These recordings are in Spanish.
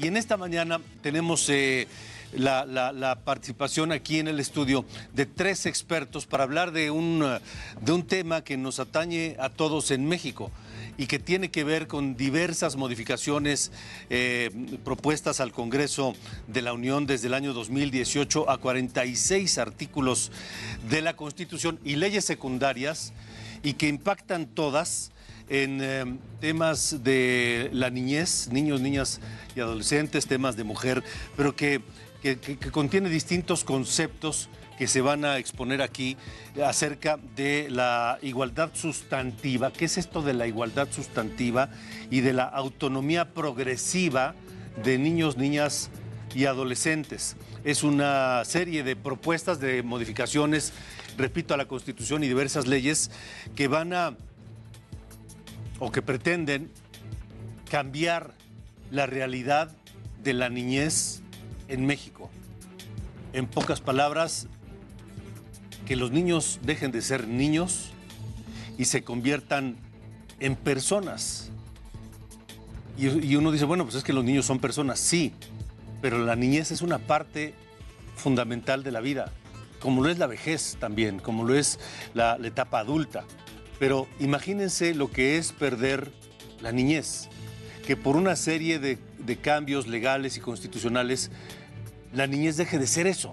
Y en esta mañana tenemos eh, la, participación aquí en el estudio de tres expertos para hablar de un, eh, de un tema que nos atañe a todos en México y que tiene que ver con diversas modificaciones eh, propuestas al Congreso de la Unión desde el año 2018 a 46 artículos de la Constitución y leyes secundarias y que impactan todas en eh, temas de la niñez, niños, niñas y adolescentes, temas de mujer, pero que contiene distintos conceptos que se van a exponer aquí acerca de la igualdad sustantiva, qué es esto de la igualdad sustantiva y de la autonomía progresiva de niños, niñas y adolescentes. Es una serie de propuestas de modificaciones, repito, a la Constitución y diversas leyes que van a o que pretenden cambiar la realidad de la niñez en México. En pocas palabras, que los niños dejen de ser niños y se conviertan en personas. Y, uno dice, bueno, pues es que los niños son personas, sí, pero la niñez es una parte fundamental de la vida, como lo es la vejez también, como lo es la etapa adulta. Pero imagínense lo que es perder la niñez, que por una serie de, cambios legales y constitucionales, la niñez deje de ser eso,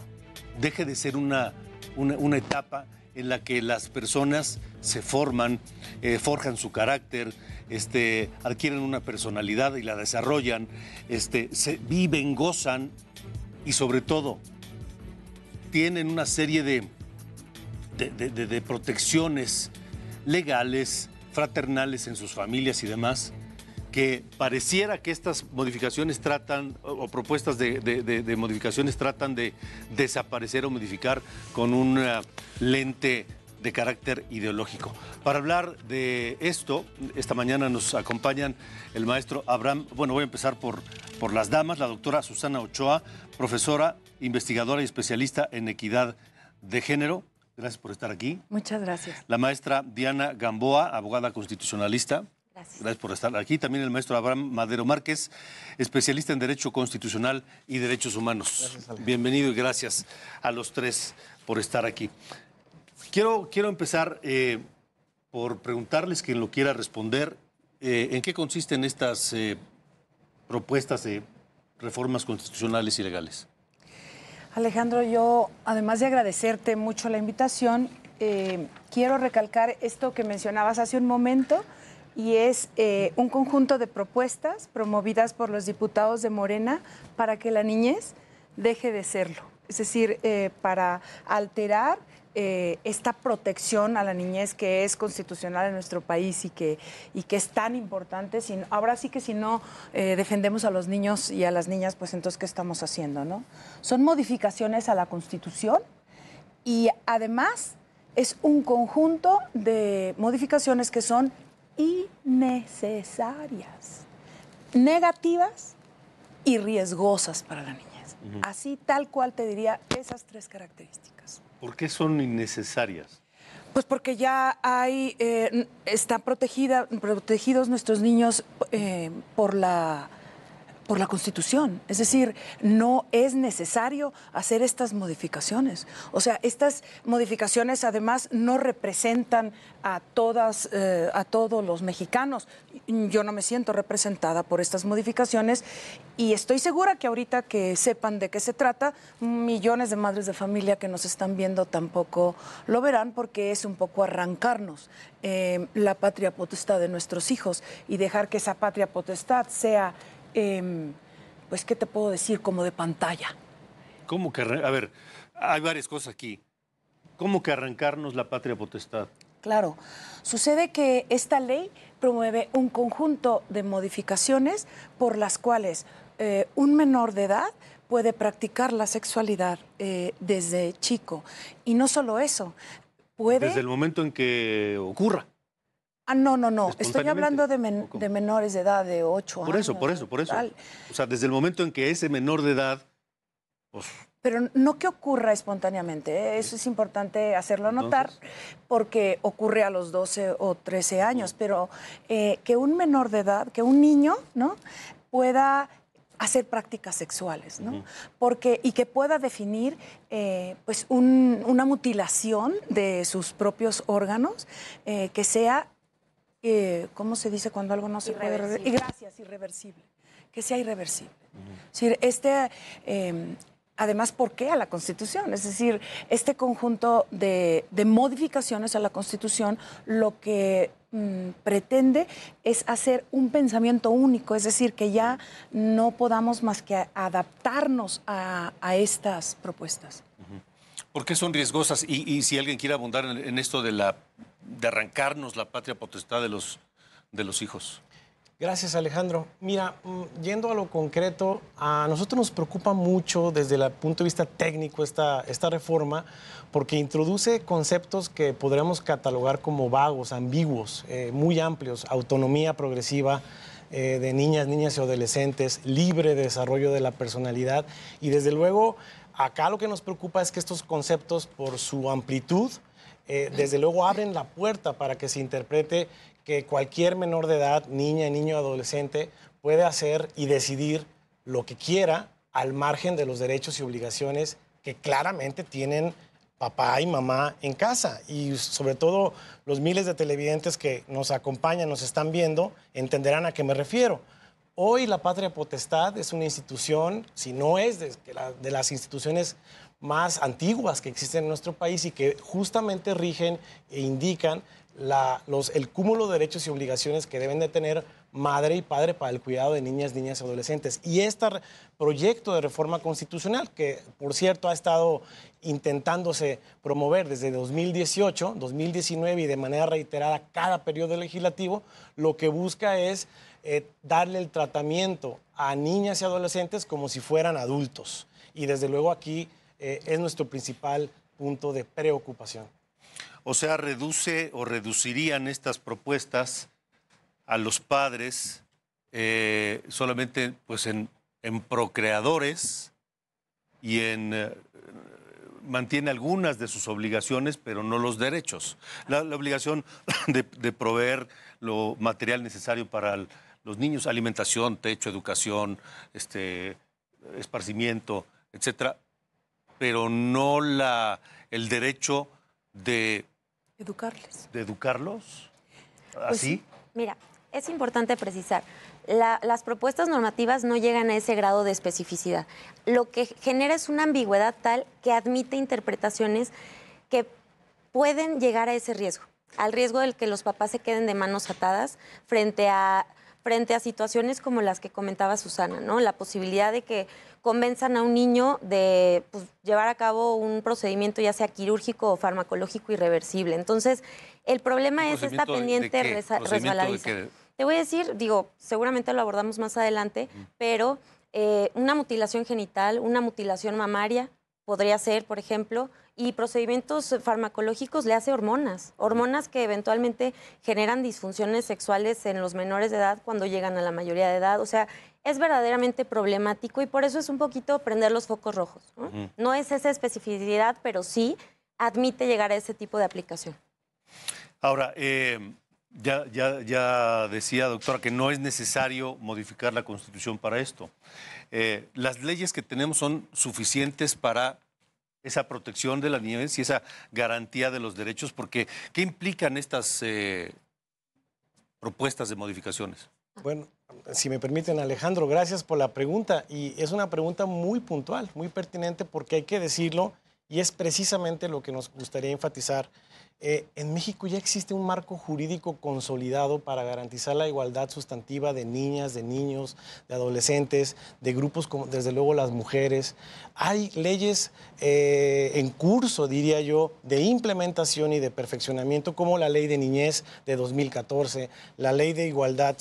deje de ser una, una, etapa en la que las personas se forman, eh, forjan su carácter, este, adquieren una personalidad y la desarrollan, este, se viven, gozan y sobre todo tienen una serie de, de protecciones legales, fraternales en sus familias y demás, que pareciera que estas modificaciones tratan, o propuestas de, modificaciones tratan de desaparecer o modificar con un lente de carácter ideológico. Para hablar de esto, esta mañana nos acompañan el maestro Abraham, bueno, voy a empezar por, por las damas, la doctora Susana Ochoa, profesora, investigadora y especialista en equidad de género, Gracias por estar aquí. Muchas gracias. La maestra Diana Gamboa, abogada constitucionalista. Gracias. Gracias por estar aquí. También el maestro Abraham Madero Márquez, especialista en Derecho Constitucional y Derechos Humanos. Bienvenido y gracias a los tres por estar aquí. Quiero, quiero empezar eh, por preguntarles, quien lo quiera responder, eh, ¿en qué consisten estas eh, propuestas de reformas constitucionales y legales? Alejandro, yo además de agradecerte mucho la invitación, eh, quiero recalcar esto que mencionabas hace un momento y es eh, un conjunto de propuestas promovidas por los diputados de Morena para que la niñez deje de serlo. Es decir, eh, para alterar eh, esta protección a la niñez que es constitucional en nuestro país y que, y que es tan importante. ahora sí que si no eh, defendemos a los niños y a las niñas, pues entonces, ¿qué estamos haciendo? No? Son modificaciones a la Constitución y además es un conjunto de modificaciones que son innecesarias, negativas y riesgosas para la niñez. Así tal cual te diría esas tres características. ¿Por qué son innecesarias? Pues porque ya hay, eh, están protegidos nuestros niños eh, por la por la Constitución. Es decir, no es necesario hacer estas modificaciones. O sea, estas modificaciones además no representan a todas, eh, a todos los mexicanos. Yo no me siento representada por estas modificaciones y estoy segura que ahorita que sepan de qué se trata, millones de madres de familia que nos están viendo tampoco lo verán porque es un poco arrancarnos eh, la patria potestad de nuestros hijos y dejar que esa patria potestad sea Em, pues, ¿qué te puedo decir? Como de pantalla. ¿Cómo que, a ver, hay varias cosas aquí. ¿Cómo que arrancarnos la patria potestad? Claro. Sucede que esta ley promueve un conjunto de modificaciones por las cuales eh, un menor de edad puede practicar la sexualidad eh, desde chico. Y no solo eso, puede... Desde el momento en que ocurra. Ah, no, no, no. Estoy hablando de, menores de edad de 8 años. Por eso, por eso, por eso. O sea, desde el momento en que ese menor de edad... Pues, pero no que ocurra espontáneamente, ¿eh? eso es importante hacerlo notar, porque ocurre a los 12 o 13 años, pero eh, que un menor de edad, que un niño, ¿no? Pueda hacer prácticas sexuales, ¿no? Porque, y que pueda definir eh, pues una mutilación de sus propios órganos que sea ¿cómo se dice cuando algo no se puede Y Gracias, irreversible. Que sea irreversible. Es decir, este, em, además, ¿por qué a la Constitución? Es decir, este conjunto de, modificaciones a la Constitución lo que mm, pretende es hacer un pensamiento único, es decir, que ya no podamos más que adaptarnos a, estas propuestas. ¿Por qué son riesgosas? Y, si alguien quiere abundar en esto de la de arrancarnos la patria potestad de los, de los hijos. Gracias Alejandro. Mira, mm, yendo a lo concreto, a nosotros nos preocupa mucho desde el punto de vista técnico esta, esta reforma porque introduce conceptos que podremos catalogar como vagos, ambiguos, eh, muy amplios, autonomía progresiva, eh, de niñas, niñas y adolescentes, libre desarrollo de la personalidad. Y desde luego, acá lo que nos preocupa es que estos conceptos, por su amplitud, eh, desde luego abren la puerta para que se interprete que cualquier menor de edad, niña, niño, adolescente, puede hacer y decidir lo que quiera al margen de los derechos y obligaciones que claramente tienen papá y mamá en casa. Y sobre todo los miles de televidentes que nos acompañan, nos están viendo, entenderán a qué me refiero. Hoy la patria potestad es una institución, si no es de las instituciones más antiguas que existen en nuestro país y que justamente rigen e indican los, el cúmulo de derechos y obligaciones que deben de tener madre y padre para el cuidado de niñas, niñas y adolescentes. Y este proyecto de reforma constitucional, que por cierto ha estado intentándose promover desde 2018, 2019 y de manera reiterada cada periodo legislativo, lo que busca es eh, darle el tratamiento a niñas y adolescentes como si fueran adultos. Y desde luego aquí eh, es nuestro principal punto de preocupación. O sea, reduce o reducirían estas propuestas a los padres eh, solamente pues en, procreadores y en eh, mantiene algunas de sus obligaciones, pero no los derechos. La, obligación de, proveer lo material necesario para los niños, alimentación, techo, educación, este, esparcimiento, etcétera, pero no la, el derecho de... Educarles. ¿De educarlos? Pues, ¿Así? mira, es importante precisar, las propuestas normativas no llegan a ese grado de especificidad. Lo que genera es una ambigüedad tal que admite interpretaciones que pueden llegar a ese riesgo, al riesgo del que los papás se queden de manos atadas frente a frente a situaciones como las que comentaba Susana, ¿no? La posibilidad de que convenzan a un niño de pues, llevar a cabo un procedimiento ya sea quirúrgico o farmacológico irreversible. Entonces, el problema es esta pendiente resbaladiza. Te voy a decir, digo, seguramente lo abordamos más adelante, pero eh, una mutilación genital, una mutilación mamaria, podría ser, por ejemplo, y procedimientos farmacológicos le hace hormonas, hormonas que eventualmente generan disfunciones sexuales en los menores de edad cuando llegan a la mayoría de edad. O sea, es verdaderamente problemático y por eso es un poquito prender los focos rojos. No, es esa especificidad, pero sí admite llegar a ese tipo de aplicación. Ahora, eh, ya, ya decía, doctora, que no es necesario modificar la Constitución para esto. Eh, las leyes que tenemos son suficientes para esa protección de la niñez y esa garantía de los derechos, porque ¿qué implican estas eh, propuestas de modificaciones? Bueno, si me permiten, Alejandro, gracias por la pregunta. Y es una pregunta muy puntual, muy pertinente, porque hay que decirlo, y es precisamente lo que nos gustaría enfatizar eh, en México ya existe un marco jurídico consolidado para garantizar la igualdad sustantiva de niñas, de niños, de adolescentes, de grupos como desde luego las mujeres. Hay leyes eh, en curso, diría yo, de implementación y de perfeccionamiento, como la ley de niñez de 2014, la ley de igualdad,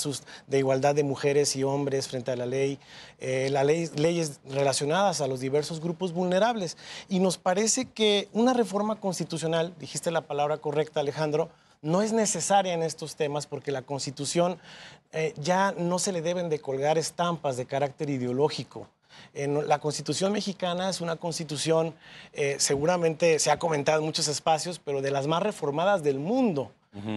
de, igualdad de mujeres y hombres frente a la ley, eh, ley, leyes relacionadas a los diversos grupos vulnerables. Y nos parece que una reforma constitucional, dijiste la palabra, palabra correcta, Alejandro, no es necesaria en estos temas porque la Constitución eh, ya no se le deben de colgar estampas de carácter ideológico. En la Constitución mexicana es una constitución, eh, seguramente se ha comentado en muchos espacios, pero de las más reformadas del mundo.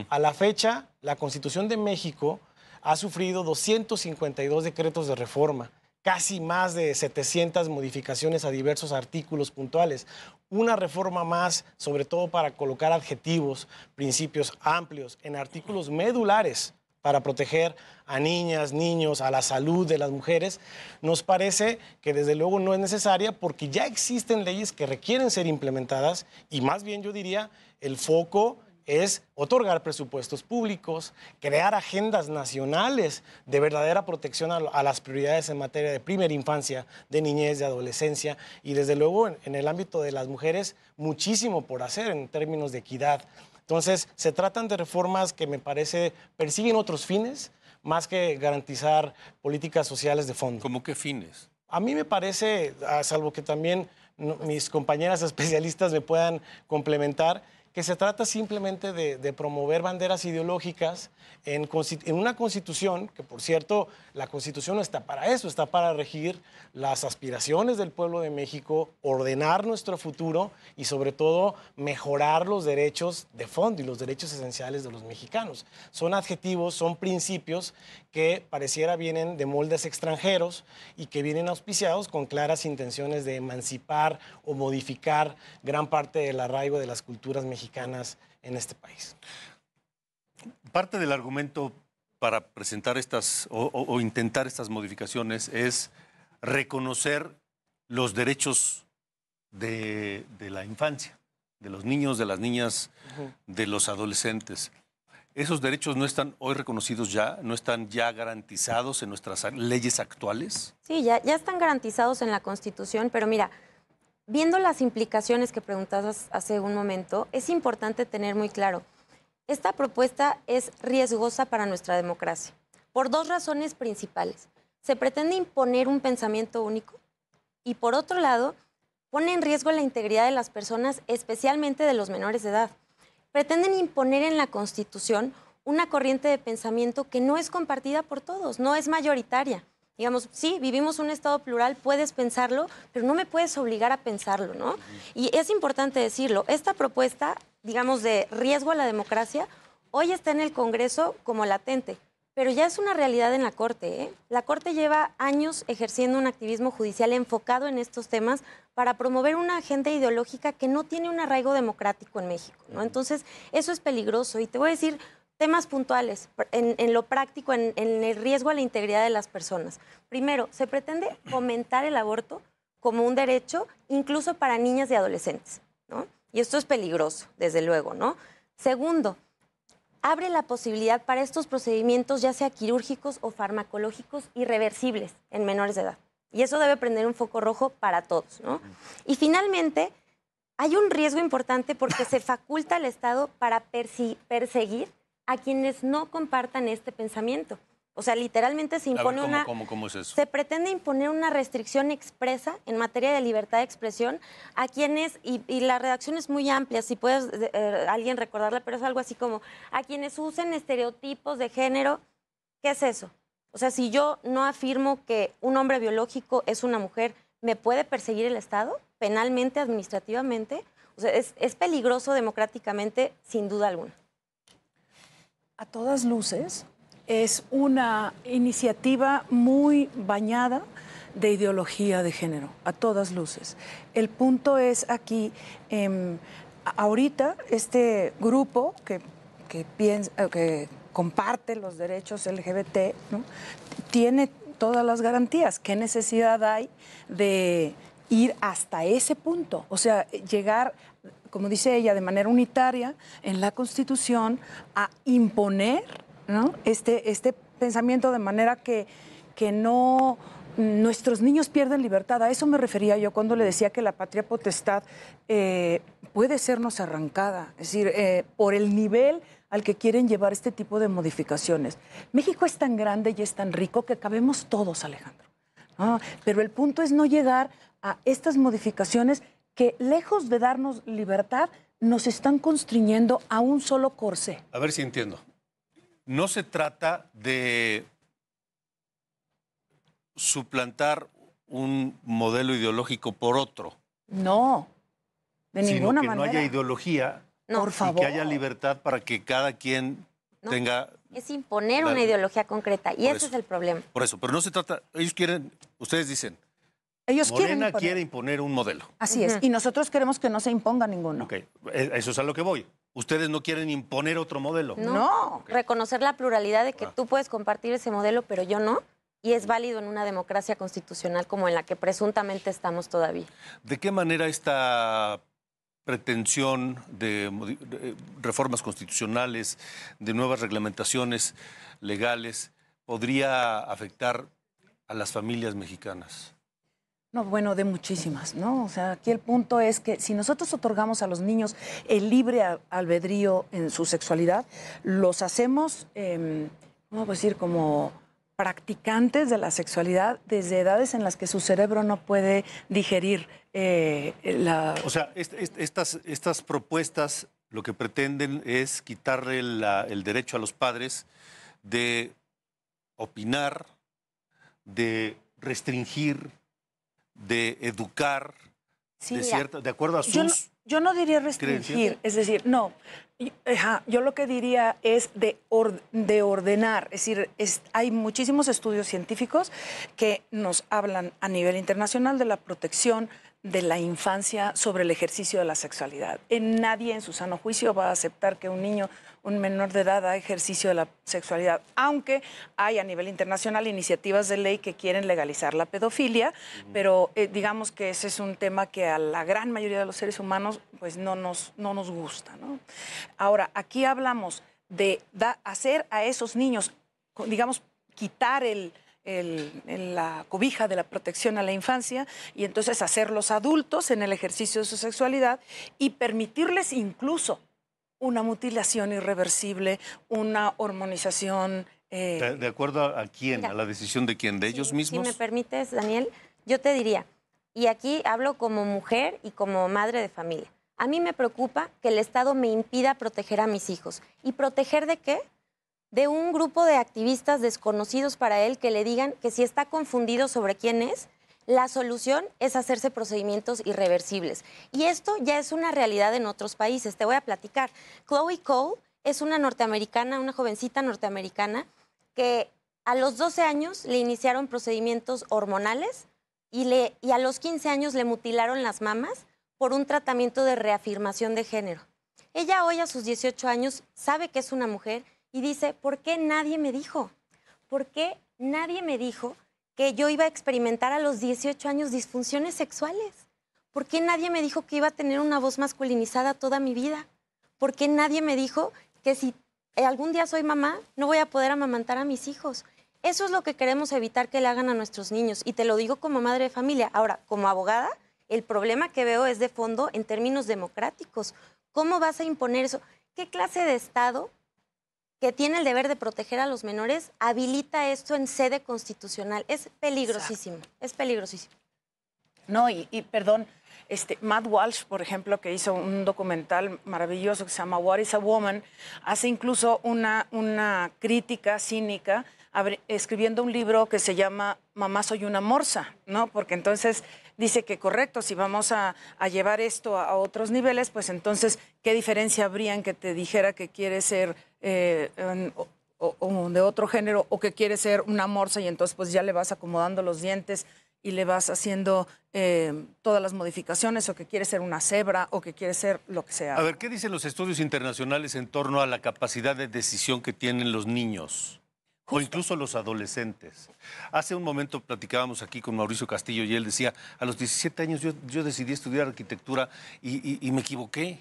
A la fecha, la Constitución de México ha sufrido 252 decretos de reforma casi más de 700 modificaciones a diversos artículos puntuales. Una reforma más, sobre todo para colocar adjetivos, principios amplios en artículos medulares para proteger a niñas, niños, a la salud de las mujeres, nos parece que desde luego no es necesaria porque ya existen leyes que requieren ser implementadas y más bien yo diría el foco es otorgar presupuestos públicos, crear agendas nacionales de verdadera protección a, las prioridades en materia de primera infancia, de niñez, de adolescencia y desde luego en, el ámbito de las mujeres muchísimo por hacer en términos de equidad. Entonces, se tratan de reformas que me parece persiguen otros fines más que garantizar políticas sociales de fondo. ¿Cómo qué fines? A mí me parece, a ah, salvo que también mis compañeras especialistas me puedan complementar, que se trata simplemente de, promover banderas ideológicas en, en, una constitución, que por cierto, la constitución no está para eso, está para regir las aspiraciones del pueblo de México, ordenar nuestro futuro y sobre todo mejorar los derechos de fondo y los derechos esenciales de los mexicanos. Son adjetivos, son principios que pareciera vienen de moldes extranjeros y que vienen auspiciados con claras intenciones de emancipar o modificar gran parte del arraigo de las culturas mexicanas mexicanas en este país. Parte del argumento para presentar estas o, intentar estas modificaciones es reconocer los derechos de, la infancia, de los niños, de las niñas, de los adolescentes. ¿Esos derechos no están hoy reconocidos ya? ¿No están ya garantizados en nuestras leyes actuales? Sí, ya están garantizados en la Constitución, pero mira, viendo las implicaciones que preguntabas hace un momento, es importante tener muy claro, esta propuesta es riesgosa para nuestra democracia, por dos razones principales. Se pretende imponer un pensamiento único y por otro lado, pone en riesgo la integridad de las personas, especialmente de los menores de edad. Pretenden imponer en la Constitución una corriente de pensamiento que no es compartida por todos, no es mayoritaria. Digamos, sí, vivimos un Estado plural, puedes pensarlo, pero no me puedes obligar a pensarlo, ¿no? Y es importante decirlo, esta propuesta, digamos, de riesgo a la democracia, hoy está en el Congreso como latente, pero ya es una realidad en la Corte. ¿eh? La Corte lleva años ejerciendo un activismo judicial enfocado en estos temas para promover una agenda ideológica que no tiene un arraigo democrático en México, ¿no? Entonces, eso es peligroso. Y te voy a decir temas puntuales, en, lo práctico, en, el riesgo a la integridad de las personas. Primero, se pretende fomentar el aborto como un derecho incluso para niñas y adolescentes, ¿no? Y esto es peligroso, desde luego, ¿no? Segundo, abre la posibilidad para estos procedimientos, ya sea quirúrgicos o farmacológicos, irreversibles en menores de edad. Y eso debe prender un foco rojo para todos, ¿no? Y finalmente, hay un riesgo importante porque se faculta al Estado para perseguir a quienes no compartan este pensamiento. O sea, literalmente se impone una. Cómo, es eso? Se pretende imponer una restricción expresa en materia de libertad de expresión a quienes, y, la redacción es muy amplia, si puedes eh, eh, alguien recordarla, pero es algo así como a quienes usen estereotipos de género. ¿Qué es eso? O sea, si yo no afirmo que un hombre biológico es una mujer, ¿me puede perseguir el Estado penalmente, administrativamente? O sea, es peligroso democráticamente, sin duda alguna a todas luces es una iniciativa muy bañada de ideología de género, a todas luces. El punto es aquí, em, ahorita este grupo que, piensa, eh, que comparte los derechos LGBT tiene todas las garantías. ¿Qué necesidad hay de ir hasta ese punto, o sea, llegar, como dice ella, de manera unitaria en la Constitución a imponer este, este pensamiento de manera que, que no nuestros niños pierden libertad. A eso me refería yo cuando le decía que la patria potestad eh, puede sernos arrancada, es decir, eh, por el nivel al que quieren llevar este tipo de modificaciones. México es tan grande y es tan rico que cabemos todos, Alejandro. pero el punto es no llegar a estas modificaciones que, lejos de darnos libertad, nos están constriñendo a un solo corsé. A ver si entiendo. No se trata de suplantar un modelo ideológico por otro. No, de ninguna manera manera. Que no haya ideología por favor. y que haya libertad para que cada quien tenga. Es imponer una ideología concreta y ese es el problema. Por eso, pero no se trata. Ellos quieren, ustedes dicen, ellos quieren imponer. quiere imponer un modelo. Así es, y nosotros queremos que no se imponga ninguno. Ok, e, eso es a lo que voy. Ustedes no quieren imponer otro modelo. No, reconocer la pluralidad de que ah. tú puedes compartir ese modelo, pero yo no. Y es válido en una democracia constitucional como en la que presuntamente estamos todavía. ¿De qué manera esta pretensión de eh, reformas constitucionales, de nuevas reglamentaciones legales, podría afectar a las familias mexicanas? No, bueno, de muchísimas, ¿no? O sea, aquí el punto es que si nosotros otorgamos a los niños el libre albedrío en su sexualidad, los hacemos, em, ¿cómo decir? Como practicantes de la sexualidad desde edades en las que su cerebro no puede digerir eh, la... O sea, estas, estas propuestas lo que pretenden es quitarle el derecho a los padres de opinar, de restringir de educar, de, acuerdo a sus... Yo no, yo no diría restringir, es decir, no. Yo, lo que diría es de, de ordenar. Es decir, hay muchísimos estudios científicos que nos hablan a nivel internacional de la protección de la infancia sobre el ejercicio de la sexualidad. En nadie en su sano juicio va a aceptar que un niño, un menor de edad, haga ejercicio de la sexualidad, aunque hay a nivel internacional iniciativas de ley que quieren legalizar la pedofilia, pero eh, digamos que ese es un tema que a la gran mayoría de los seres humanos pues no nos, no nos gusta. Ahora, aquí hablamos de hacer a esos niños, digamos, quitar el, en la cobija de la protección a la infancia y entonces hacerlos adultos en el ejercicio de su sexualidad y permitirles incluso una mutilación irreversible, una hormonización. Eh, de, acuerdo a, quién? ¿A la decisión de quién? ¿De ellos mismos? Si me permites, Daniel, yo te diría, y aquí hablo como mujer y como madre de familia, a mí me preocupa que el Estado me impida proteger a mis hijos. ¿Y proteger de qué? de un grupo de activistas desconocidos para él que le digan que si está confundido sobre quién es, la solución es hacerse procedimientos irreversibles. Y esto ya es una realidad en otros países. Te voy a platicar. Chloe Cole es una norteamericana, una jovencita norteamericana, que a los 12 años le iniciaron procedimientos hormonales y, y a los 15 años le mutilaron las mamas por un tratamiento de reafirmación de género. Ella hoy a sus 18 años sabe que es una mujer y dice, ¿por qué nadie me dijo? ¿Por qué nadie me dijo que yo iba a experimentar a los 18 años disfunciones sexuales? ¿Por qué nadie me dijo que iba a tener una voz masculinizada toda mi vida? ¿Por qué nadie me dijo que si algún día soy mamá, no voy a poder amamantar a mis hijos? Eso es lo que queremos evitar que le hagan a nuestros niños. Y te lo digo como madre de familia. Ahora, como abogada, el problema que veo es de fondo en términos democráticos. ¿Cómo vas a imponer eso? ¿Qué clase de Estado que tiene el deber de proteger a los menores, habilita esto en sede constitucional. Es peligrosísimo, es peligrosísimo. No, y, perdón, este, Matt Walsh, por ejemplo, que hizo un documental maravilloso que se llama What is a Woman, hace incluso una, una crítica cínica escribiendo un libro que se llama Mamá soy una morsa, ¿no? Porque entonces dice que correcto, si vamos a, llevar esto a, a, otros niveles, pues entonces, ¿qué diferencia habría en que te dijera que quieres ser eh, o, de otro género o que quiere ser una morsa y entonces pues ya le vas acomodando los dientes y le vas haciendo eh, todas las modificaciones o que quiere ser una cebra o que quiere ser lo que sea. A ver, ¿qué dicen los estudios internacionales en torno a la capacidad de decisión que tienen los niños? O incluso los adolescentes. Hace un momento platicábamos aquí con Mauricio Castillo y él decía, a los 17 años yo, decidí estudiar arquitectura y, y me equivoqué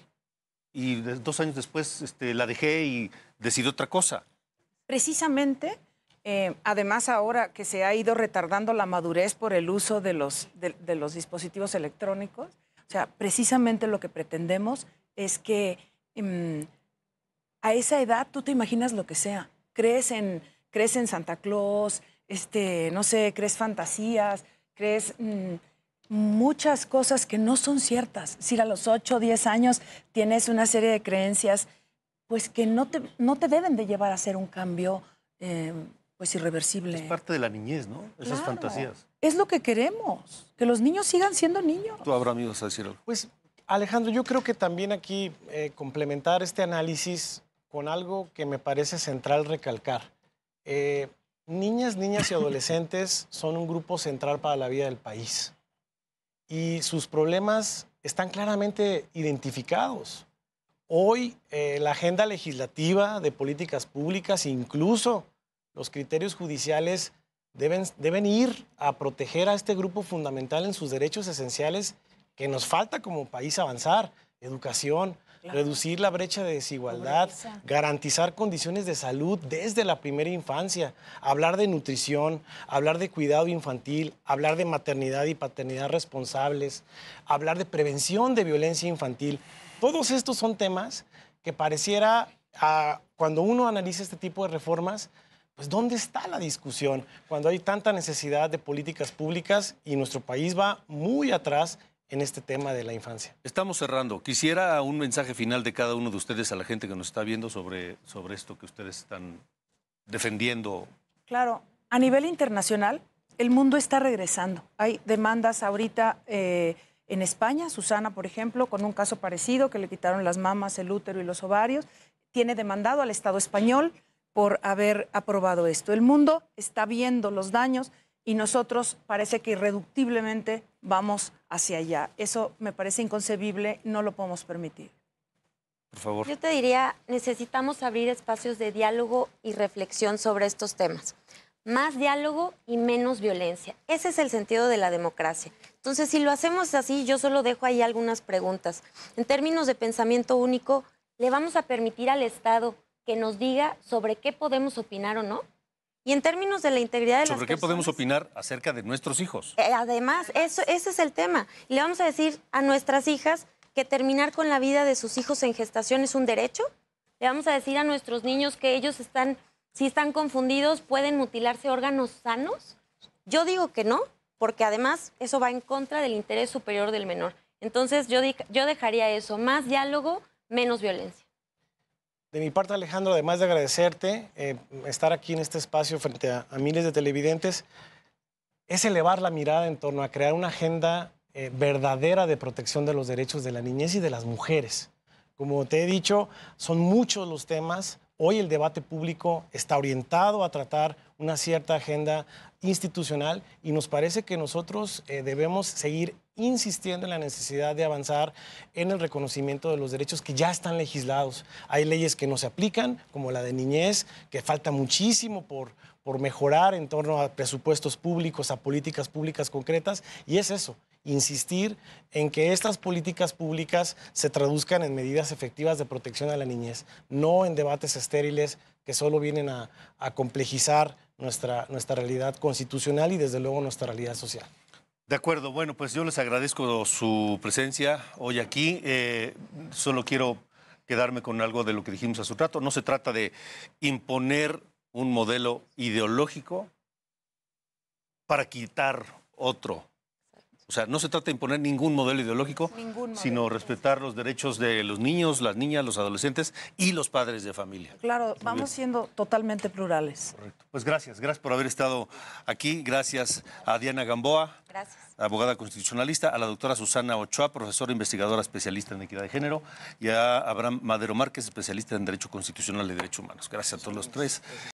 y dos años después este, la dejé y decidí otra cosa. Precisamente, eh, además ahora que se ha ido retardando la madurez por el uso de los, de, los dispositivos electrónicos, o sea, precisamente lo que pretendemos es que em, a esa edad tú te imaginas lo que sea. Crees en, crees en Santa Claus, este, no sé, crees fantasías, crees... Mm, muchas cosas que no son ciertas. Si a los 8 o 10 años tienes una serie de creencias, pues que no te, deben de llevar a hacer un cambio eh, pues irreversible. Es parte de la niñez, ¿no? Esas fantasías. Es lo que queremos, que los niños sigan siendo niños. Tú habrá amigos a decir algo. Pues Alejandro, yo creo que también aquí eh, complementar este análisis con algo que me parece central recalcar. Eh, niñas, niñas y adolescentes son un grupo central para la vida del país y sus problemas están claramente identificados. Hoy eh, la agenda legislativa de políticas públicas, incluso los criterios judiciales, deben ir a proteger a este grupo fundamental en sus derechos esenciales que nos falta como país avanzar, educación, reducir la brecha de desigualdad, garantizar condiciones de salud desde la primera infancia, hablar de nutrición, hablar de cuidado infantil, hablar de maternidad y paternidad responsables, hablar de prevención de violencia infantil. Todos estos son temas que pareciera, ah, cuando uno analiza este tipo de reformas, pues ¿dónde está la discusión cuando hay tanta necesidad de políticas públicas y nuestro país va muy atrás en este tema de la infancia. Estamos cerrando. Quisiera un mensaje final de cada uno de ustedes a la gente que nos está viendo sobre, sobre esto que ustedes están defendiendo. Claro, a nivel internacional, el mundo está regresando. Hay demandas ahorita eh, en España, Susana, por ejemplo, con un caso parecido que le quitaron las mamas, el útero y los ovarios, tiene demandado al Estado español por haber aprobado esto. El mundo está viendo los daños y nosotros parece que irreductiblemente vamos hacia allá. Eso me parece inconcebible, no lo podemos permitir. Por favor. Yo te diría, necesitamos abrir espacios de diálogo y reflexión sobre estos temas. Más diálogo y menos violencia. Ese es el sentido de la democracia. Entonces, si lo hacemos así, yo solo dejo ahí algunas preguntas. En términos de pensamiento único, ¿le vamos a permitir al Estado que nos diga sobre qué podemos opinar o no? Y en términos de la integridad de ¿Sobre qué podemos opinar acerca de nuestros hijos? Eh, además, eso, ese es el tema. le vamos a decir a nuestras hijas que terminar con la vida de sus hijos en gestación es un derecho. Le vamos a decir a nuestros niños que ellos están, si están confundidos, pueden mutilarse órganos sanos. Yo digo que no, porque además eso va en contra del interés superior del menor. Entonces yo, yo dejaría eso, más diálogo, menos violencia. De mi parte, Alejandro, además de agradecerte eh, estar aquí en este espacio frente a, miles de televidentes, es elevar la mirada en torno a crear una agenda eh, verdadera de protección de los derechos de la niñez y de las mujeres. Como te he dicho, son muchos los temas. Hoy el debate público está orientado a tratar una cierta agenda institucional y nos parece que nosotros eh, debemos seguir insistiendo en la necesidad de avanzar en el reconocimiento de los derechos que ya están legislados. Hay leyes que no se aplican, como la de niñez, que falta muchísimo por, por mejorar en torno a presupuestos públicos, a políticas públicas concretas, y es eso, insistir en que estas políticas públicas se traduzcan en medidas efectivas de protección a la niñez, no en debates estériles que solo vienen a, a complejizar nuestra, realidad constitucional y desde luego nuestra realidad social. De acuerdo, bueno, pues yo les agradezco su presencia hoy aquí. Eh, solo quiero quedarme con algo de lo que dijimos hace un rato. No se trata de imponer un modelo ideológico para quitar otro. O sea, no se trata de imponer ningún modelo ideológico, sino respetar los derechos de los niños, las niñas, los adolescentes y los padres de familia. Claro, vamos siendo totalmente plurales. Correcto. Pues gracias, gracias por haber estado aquí. Gracias a Diana Gamboa, abogada constitucionalista, a la doctora Susana Ochoa, profesora investigadora especialista en equidad de género, y a Abraham Madero Márquez, especialista en Derecho Constitucional y Derechos Humanos. Gracias a todos los tres.